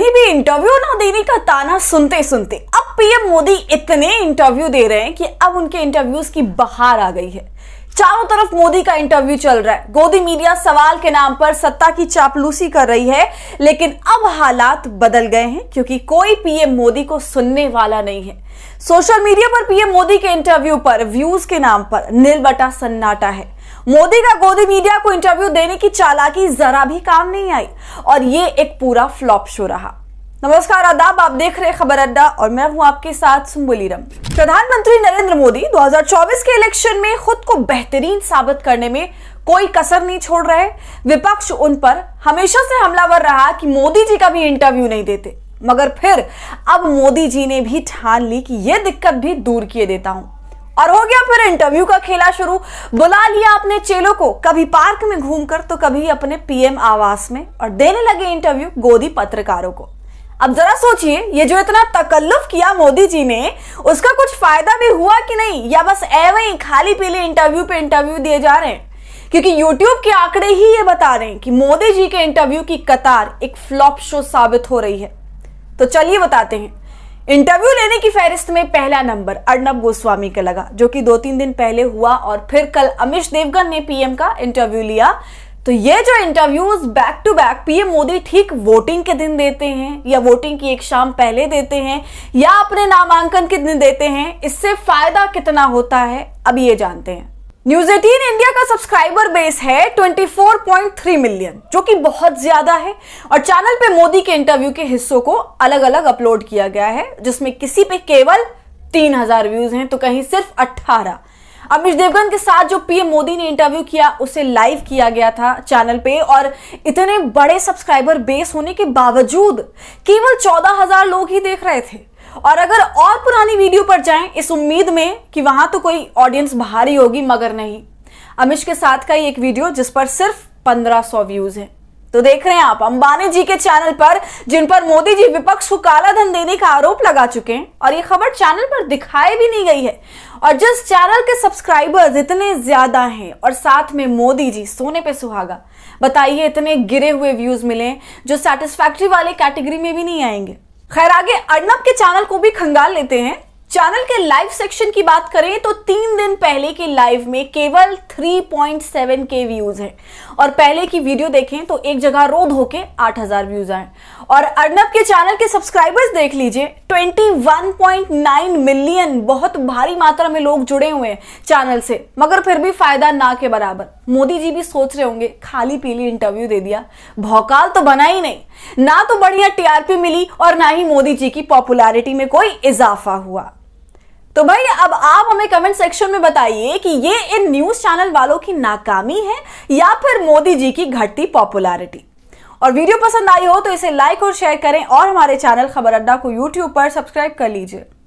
कहीं भी इंटरव्यू ना देने का ताना सुनते सुनते अब पीएम मोदी इतने इंटरव्यू दे रहे हैं कि अब उनके इंटरव्यूज की बहार आ गई है चारों तरफ मोदी का इंटरव्यू चल रहा है गोदी मीडिया सवाल के नाम पर सत्ता की चापलूसी कर रही है लेकिन अब हालात बदल गए हैं क्योंकि कोई पीएम मोदी को सुनने वाला नहीं है सोशल मीडिया पर पीएम मोदी के इंटरव्यू पर व्यूज के नाम पर नील सन्नाटा है मोदी का गोदी मीडिया को इंटरव्यू देने की चालाकी जरा भी काम नहीं आई और ये एक पूरा फ्लॉप शो रहा नमस्कार आदाब आप देख रहे खबर अड्डा और मैं हूं आपके साथ सुम्बुलीरम प्रधानमंत्री नरेंद्र मोदी 2024 के इलेक्शन में खुद को बेहतरीन साबित करने में कोई कसर नहीं छोड़ रहे विपक्ष उन पर हमेशा से हमलावर रहा कि मोदी जी का भी इंटरव्यू नहीं देते मगर फिर अब मोदी जी ने भी ठान ली कि यह दिक्कत भी दूर किए देता हूं और हो गया फिर इंटरव्यू का खेला शुरू बुला लिया अपने चेलों को कभी पार्क में घूमकर तो कभी अपने पीएम आवास में और देने लगे इंटरव्यू गोदी पत्रकारों को अब जरा सोचिए ये जो इतना तकल्लुफ किया मोदी जी ने उसका कुछ फायदा भी हुआ कि नहीं या बस ऐवे ही खाली पीले इंटरव्यू पे इंटरव्यू दिए जा रहे हैं क्योंकि YouTube के आंकड़े ही ये बता रहे हैं कि मोदी जी के इंटरव्यू की कतार एक फ्लॉप शो साबित हो रही है तो चलिए बताते हैं इंटरव्यू लेने की फहरिस्त में पहला नंबर अर्णब गोस्वामी का लगा जो कि दो तीन दिन पहले हुआ और फिर कल अमित देवगन ने पीएम का इंटरव्यू लिया तो ये जो interviews back to back PM Modi ठीक वोटिंग के दिन देते हैं या वोटिंग की एक शाम पहले देते हैं या अपने नामांकन के दिन देते हैं इससे फायदा कितना होता है अब ये जानते हैं न्यूज एटीन इंडिया का सब्सक्राइबर बेस है 24.3 मिलियन जो कि बहुत ज्यादा है और चैनल पे मोदी के इंटरव्यू के हिस्सों को अलग अलग अपलोड किया गया है जिसमें किसी पे केवल 3000 व्यूज हैं तो कहीं सिर्फ 18 अमित देवगन के साथ जो पीएम मोदी ने इंटरव्यू किया उसे लाइव किया गया था चैनल पे और इतने बड़े सब्सक्राइबर बेस होने के बावजूद केवल चौदह हजार लोग ही देख रहे थे और अगर और पुरानी वीडियो पर जाएं इस उम्मीद में कि वहां तो कोई ऑडियंस भारी होगी मगर नहीं अमिश के साथ का ही एक वीडियो जिस पर सिर्फ 1500 व्यूज है तो देख रहे हैं आप अंबानी जी के चैनल पर जिन पर मोदी जी विपक्ष को काला धन देने का आरोप लगा चुके हैं और ये खबर चैनल पर दिखाई भी नहीं गई है और जिस चैनल के सब्सक्राइबर्स इतने ज्यादा हैं और साथ में मोदी जी सोने पे सुहागा बताइए इतने गिरे हुए व्यूज मिले जो सेटिस्फैक्ट्री वाले कैटेगरी में भी नहीं आएंगे खैर आगे अर्नब के चैनल को भी खंगाल लेते हैं चैनल के लाइव सेक्शन की बात करें तो तीन दिन पहले के लाइव में केवल 3.7 के व्यूज हैं और पहले की वीडियो देखें तो एक जगह रो रोध आठ हजार व्यूज आए और अर्नब के चैनल के सब्सक्राइबर्स देख लीजिए 21.9 मिलियन बहुत भारी मात्रा में लोग जुड़े हुए हैं चैनल से मगर फिर भी फायदा ना के बराबर मोदी जी भी सोच रहे होंगे खाली पीली इंटरव्यू दे दिया भौकाल तो बना ही नहीं ना तो बढ़िया टीआरपी मिली और ना ही मोदी जी की पॉपुलैरिटी में कोई इजाफा हुआ तो भाई अब आप हमें कमेंट सेक्शन में बताइए कि ये इन न्यूज चैनल वालों की नाकामी है या फिर मोदी जी की घटती पॉपुलैरिटी और वीडियो पसंद आई हो तो इसे लाइक और शेयर करें और हमारे चैनल खबर अड्डा को यूट्यूब पर सब्सक्राइब कर लीजिए